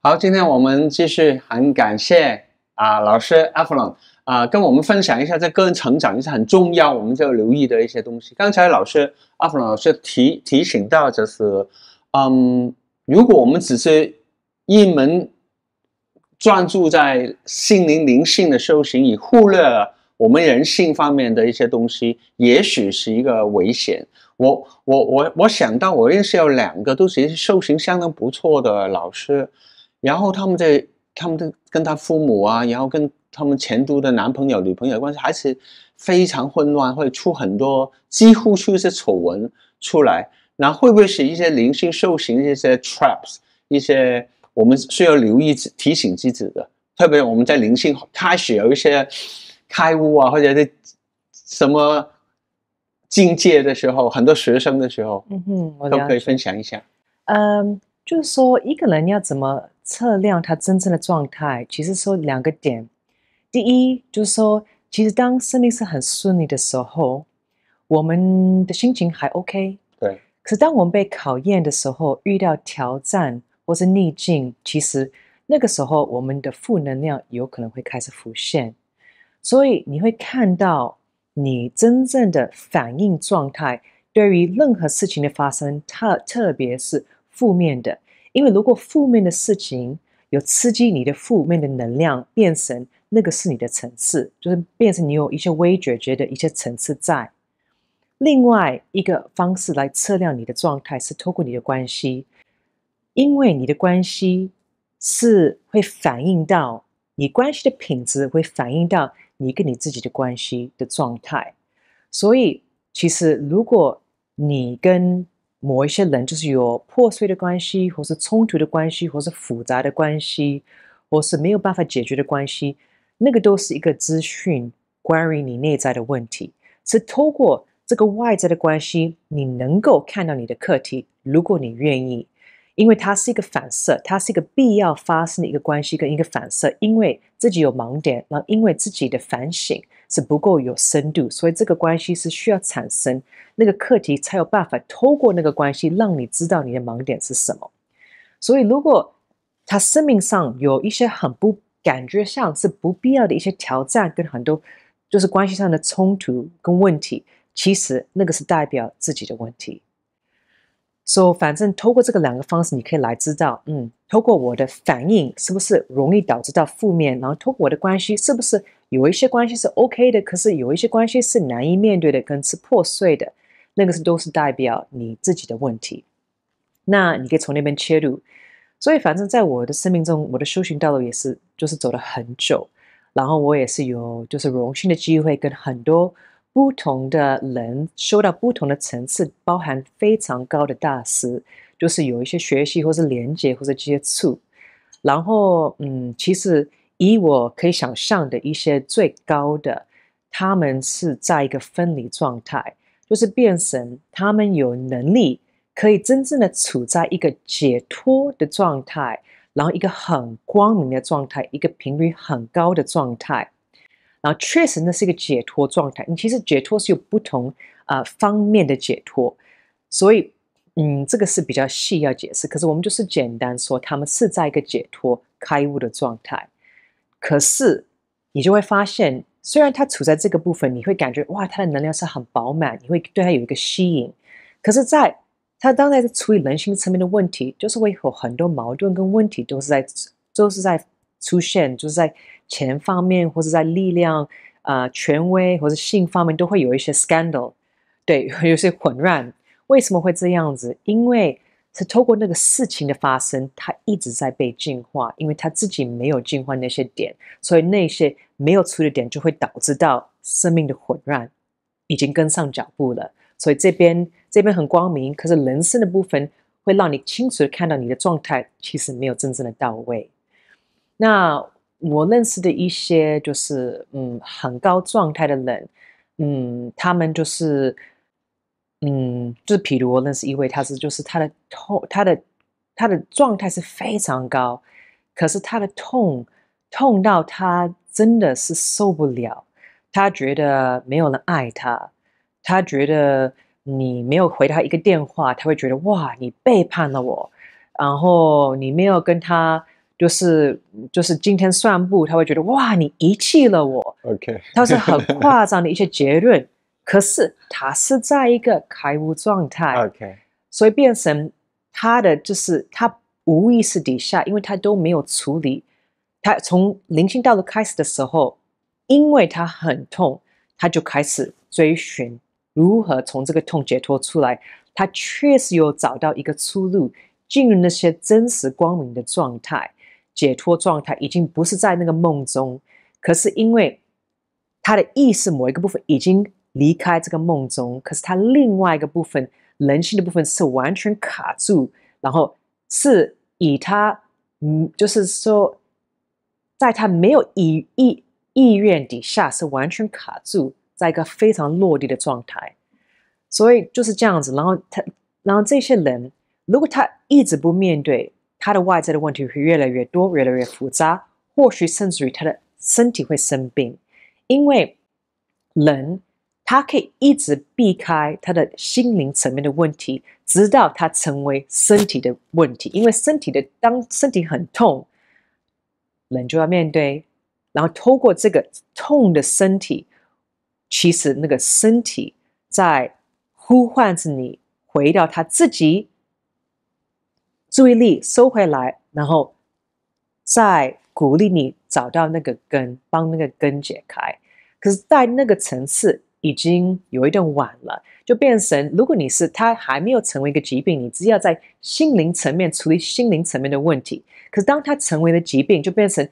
好，今天我们继续，很感谢啊，老师阿弗朗啊，跟我们分享一下在个人成长一是很重要，我们就要留意的一些东西。刚才老师阿弗朗老师提提醒到，就是，嗯，如果我们只是一门专注在心灵灵性的修行，以忽略了我们人性方面的一些东西，也许是一个危险。我我我我想到，我认识有两个都一些修行相当不错的老师。然后他们在他们跟他父母啊，然后跟他们前度的男朋友、女朋友关系还是非常混乱，会出很多，几乎出一些丑闻出来。那会不会是一些灵性受刑的一些 traps？一些我们需要留意、提醒自己的。特别我们在灵性开始有一些开悟啊，或者是什么境界的时候，很多学生的时候都可以分享一下。嗯。就是说，一个人要怎么测量他真正的状态？其实说两个点。第一，就是说，其实当生命是很顺利的时候，我们的心情还 OK。对。可是当我们被考验的时候，遇到挑战或是逆境，其实那个时候我们的负能量有可能会开始浮现。所以你会看到你真正的反应状态对于任何事情的发生，特特别是负面的。因为如果负面的事情有刺激你的负面的能量，变成那个是你的层次，就是变成你有一些微觉觉得一些层次在。另外一个方式来测量你的状态是透过你的关系，因为你的关系是会反映到你关系的品质，会反映到你跟你自己的关系的状态。所以其实如果你跟某一些人就是有破碎的关系，或是冲突的关系，或是复杂的关系，或是没有办法解决的关系，那个都是一个资讯，关于你内在的问题，是透过这个外在的关系，你能够看到你的课题，如果你愿意，因为它是一个反射，它是一个必要发生的一个关系跟一个反射，因为自己有盲点，然后因为自己的反省。是不够有深度，所以这个关系是需要产生那个课题，才有办法透过那个关系，让你知道你的盲点是什么。所以，如果他生命上有一些很不感觉上是不必要的一些挑战，跟很多就是关系上的冲突跟问题，其实那个是代表自己的问题。so, so 反正透过这个两个方式，你可以来知道，嗯，透过我的反应是不是容易导致到负面，然后通过我的关系，是不是有一些关系是 OK 的，可是有一些关系是难以面对的，跟是破碎的，那个是都是代表你自己的问题，那你可以从那边切入。所以，反正在我的生命中，我的修行道路也是，就是走了很久，然后我也是有，就是荣幸的机会跟很多。不同的人收到不同的层次，包含非常高的大师，就是有一些学习或是连接或者接触。然后，嗯，其实以我可以想象的一些最高的，他们是在一个分离状态，就是变成他们有能力可以真正的处在一个解脱的状态，然后一个很光明的状态，一个频率很高的状态。啊，确实，那是一个解脱状态。你其实解脱是有不同啊方面的解脱，所以，嗯，这个是比较细要解释。可是我们就是简单说，他们是在一个解脱开悟的状态。可是你就会发现，虽然他处在这个部分，你会感觉哇，他的能量是很饱满，你会对他有一个吸引。可是，在他当然是处理人性层面的问题，就是会有很多矛盾跟问题，都是在，都是在。出现就是在钱方面，或者在力量、呃权威，或者性方面，都会有一些 scandal，对，有些混乱。为什么会这样子？因为是透过那个事情的发生，它一直在被进化，因为它自己没有进化那些点，所以那些没有出的点就会导致到生命的混乱，已经跟上脚步了。所以这边这边很光明，可是人生的部分会让你清楚的看到你的状态其实没有真正的到位。那我认识的一些就是，嗯，很高状态的人，嗯，他们就是，嗯，就是，比如我认识一位，他是，就是他的痛，他的，他的状态是非常高，可是他的痛痛到他真的是受不了，他觉得没有人爱他，他觉得你没有回他一个电话，他会觉得哇，你背叛了我，然后你没有跟他。就是就是今天散步，他会觉得哇，你遗弃了我。OK，他是很夸张的一些结论。可是他是在一个开悟状态。OK，所以变成他的就是他无意识底下，因为他都没有处理。他从灵性道路开始的时候，因为他很痛，他就开始追寻如何从这个痛解脱出来。他确实有找到一个出路，进入那些真实光明的状态。解脱状态已经不是在那个梦中，可是因为他的意识某一个部分已经离开这个梦中，可是他另外一个部分，人性的部分是完全卡住，然后是以他，嗯，就是说，在他没有意意愿底下是完全卡住，在一个非常落地的状态，所以就是这样子。然后他，然后这些人，如果他一直不面对。他的外在的问题会越来越多，越来越复杂，或许甚至于他的身体会生病，因为人他可以一直避开他的心灵层面的问题，直到他成为身体的问题。因为身体的当身体很痛，人就要面对，然后透过这个痛的身体，其实那个身体在呼唤着你回到他自己。注意力收回来，然后再鼓励你找到那个根，帮那个根解开。可是，在那个层次已经有一点晚了，就变成如果你是他还没有成为一个疾病，你只要在心灵层面处理心灵层面的问题。可是，当他成为了疾病，就变成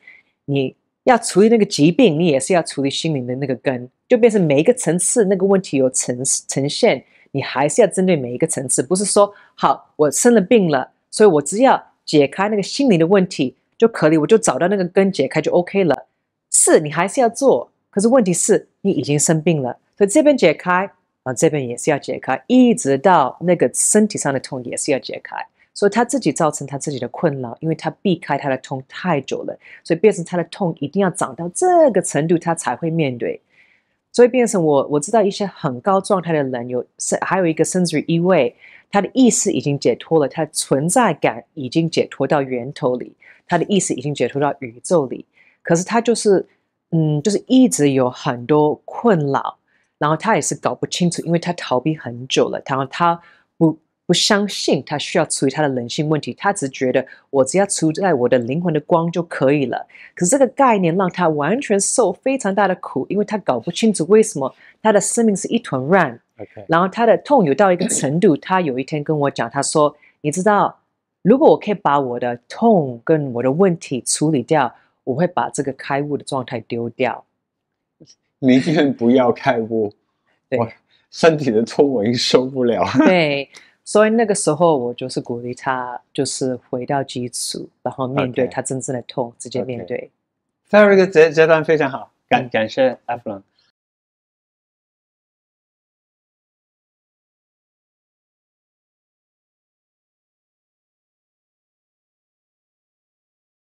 你要处理那个疾病，你也是要处理心灵的那个根，就变成每一个层次那个问题有呈呈现，你还是要针对每一个层次，不是说好我生了病了。所以我只要解开那个心灵的问题就可以，我就找到那个根解开就 OK 了。是你还是要做，可是问题是，你已经生病了，所以这边解开啊，这边也是要解开，一直到那个身体上的痛也是要解开。所以他自己造成他自己的困扰，因为他避开他的痛太久了，所以变成他的痛一定要长到这个程度，他才会面对。所以变成我我知道一些很高状态的人有甚还有一个甚至于因位，他的意识已经解脱了，他的存在感已经解脱到源头里，他的意识已经解脱到宇宙里，可是他就是嗯就是一直有很多困扰，然后他也是搞不清楚，因为他逃避很久了，然后他。不相信他需要处理他的人性问题，他只觉得我只要处在我的灵魂的光就可以了。可是这个概念让他完全受非常大的苦，因为他搞不清楚为什么他的生命是一团乱。然后他的痛有到一个程度，他有一天跟我讲，他说：“你知道，如果我可以把我的痛跟我的问题处理掉，我会把这个开悟的状态丢掉，明天不要开悟。对，身体的痛我已受不了。”对。所以那个时候，我就是鼓励他，就是回到基础，然后面对他真正的痛，直接面对。Ferric 这这段非常好，感感谢阿弗朗。